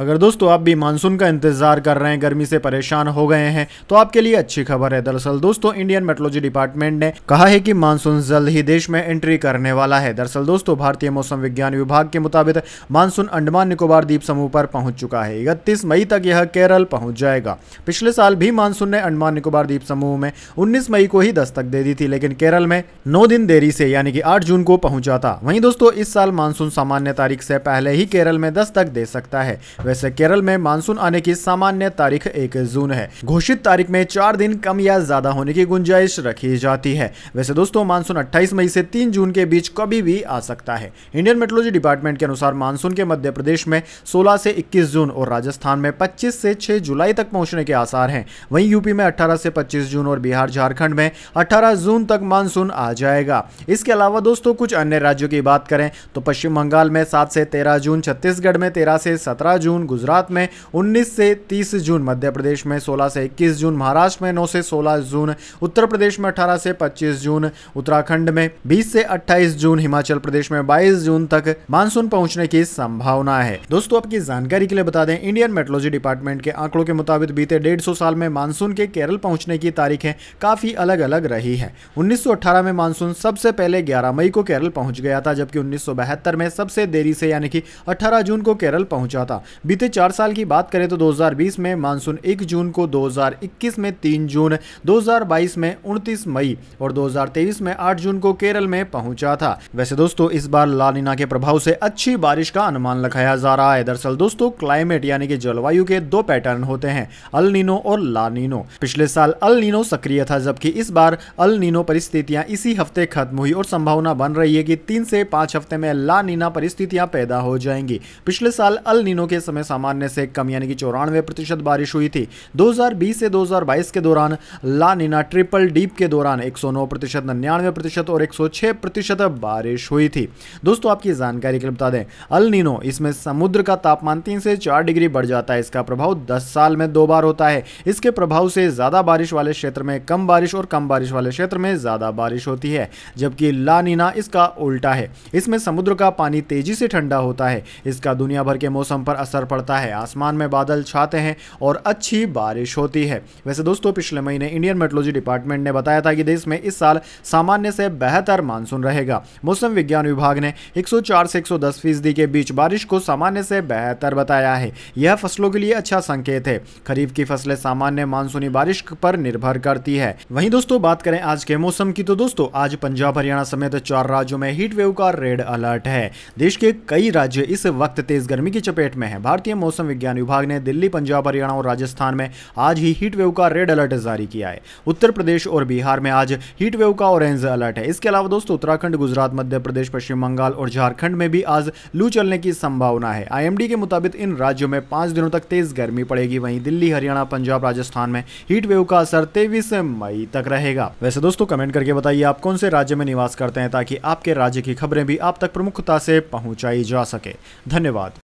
अगर दोस्तों आप भी मानसून का इंतजार कर रहे हैं गर्मी से परेशान हो गए हैं तो आपके लिए अच्छी खबर है दरअसल दोस्तों इंडियन मेट्रोलॉजी डिपार्टमेंट ने कहा है कि मानसून जल्द ही देश में एंट्री करने वाला है दरअसल दोस्तों भारतीय मौसम विज्ञान विभाग के मुताबिक मानसून अंडमान निकोबार द्वीप समूह पर पहुंच चुका है इकतीस मई तक यह केरल पहुंच जाएगा पिछले साल भी मानसून ने अंडमान निकोबार द्वीप समूह में उन्नीस मई को ही दस्तक दे दी थी लेकिन केरल में नौ दिन देरी से यानी कि आठ जून को पहुंचा था वही दोस्तों इस साल मानसून सामान्य तारीख से पहले ही केरल में दस्तक दे सकता है वैसे केरल में मानसून आने की सामान्य तारीख एक जून है घोषित तारीख में चार दिन कम या ज्यादा होने की गुंजाइश रखी जाती है वैसे दोस्तों मानसून अट्ठाईस मई से तीन जून के बीच कभी भी आ सकता है इंडियन मेट्रोलॉजी डिपार्टमेंट के अनुसार मानसून के मध्य प्रदेश में सोलह से इक्कीस जून और राजस्थान में पच्चीस से छह जुलाई तक पहुंचने के आसार हैं वहीं यूपी में 18 से 25 जून और बिहार झारखंड में 18 जून तक मानसून आ जाएगा इसके अलावा दोस्तों कुछ अन्य राज्यों की बात करें तो पश्चिम बंगाल में सात से तेरह जून छत्तीसगढ़ में तेरह से सत्रह जून जून गुजरात में 19 से 30 जून मध्य प्रदेश में 16 से 21 जून महाराष्ट्र में 9 से 16 जून उत्तर प्रदेश में 18 से 25 जून उत्तराखंड में 20 से 28 जून हिमाचल प्रदेश में 22 जून तक मानसून पहुंचने की संभावना है दोस्तों आपकी जानकारी के लिए बता दें इंडियन मेट्रोलॉजी डिपार्टमेंट के आंकड़ों के मुताबिक बीते डेढ़ साल में मानसून के केरल पहुंचने की तारीखें काफी अलग अलग रही है उन्नीस में मानसून सबसे पहले ग्यारह मई को केरल पहुंच गया था जबकि उन्नीस में सबसे देरी से यानी कि 18 जून को केरल पहुंचा था बीते चार साल की बात करें तो 2020 में मानसून 1 जून को 2021 में 3 जून 2022 में 29 मई और 2023 में 8 जून को केरल में पहुंचा था वैसे दोस्तों इस बार लालिना के प्रभाव से अच्छी बारिश का अनुमान लगाया जा रहा है दरअसल दोस्तों क्लाइमेट यानी कि जलवायु के दो पैटर्न होते हैं अल नीनो और लानिनो पिछले साल अल नीनो सक्रिय था जबकि इस बार अल नीनो परिस्थितियां इसी हफ्ते खत्म हुई और संभावना बन रही है की तीन से पांच हफ्ते में लानीना परिस्थितियाँ परिस्थितियां पैदा हो जाएंगी पिछले साल अल नीनो के समय सामान्य से कम यानी कि चौरानवे प्रतिशत बारिश हुई थी 2020 से 2022 के दौरान ला नीना ट्रिपल डीप के दौरान 109 प्रतिशत निन्यानवे प्रतिशत और 106 प्रतिशत बारिश हुई थी दोस्तों आपकी जानकारी के लिए बता दें अल नीनो इसमें समुद्र का तापमान तीन से चार डिग्री बढ़ जाता है इसका प्रभाव दस साल में दो बार होता है इसके प्रभाव से ज़्यादा बारिश वाले क्षेत्र में कम बारिश और कम बारिश वाले क्षेत्र में ज़्यादा बारिश होती है जबकि ला नीना इसका उल्टा है इसमें समुद्र का पानी तेजी से ठंडा होता है इसका दुनिया भर के मौसम पर असर असर पड़ता है आसमान में बादल छाते हैं और अच्छी बारिश होती है वैसे दोस्तों पिछले महीने इंडियन मेट्रोलॉजी डिपार्टमेंट ने बताया था कि देश में इस साल सामान्य से बेहतर मानसून रहेगा मौसम विज्ञान विभाग ने एक से एक फीसदी के बीच बारिश को सामान्य से बेहतर बताया है यह फसलों के लिए अच्छा संकेत है खरीफ की फसलें सामान्य मानसूनी बारिश पर निर्भर करती है वहीं दोस्तों बात करें आज के मौसम की तो दोस्तों आज पंजाब हरियाणा समेत चार राज्यों में हीट वेव का रेड अलर्ट है देश के कई राज्य इस वक्त तेज गर्मी की चपेट में हैं। भारतीय मौसम विज्ञान विभाग ने दिल्ली पंजाब हरियाणा और राजस्थान में आज ही हीट वेव का रेड अलर्ट जारी किया है उत्तर प्रदेश और बिहार में आज हीट वेव का ऑरेंज अलर्ट है इसके अलावा दोस्तों उत्तराखंड गुजरात मध्य प्रदेश पश्चिम बंगाल और झारखंड में भी आज लू चलने की संभावना है आई के मुताबिक इन राज्यों में पांच दिनों तक तेज गर्मी पड़ेगी वहीं दिल्ली हरियाणा पंजाब राजस्थान में हीट वेव का असर तेईस मई तक रहेगा वैसे दोस्तों कमेंट करके बताइए आप कौन से राज्य में निवास करते हैं ताकि आपके राज्य की खबरें भी आप तक प्रमुखता से पहुंचाई जा सके धन्यवाद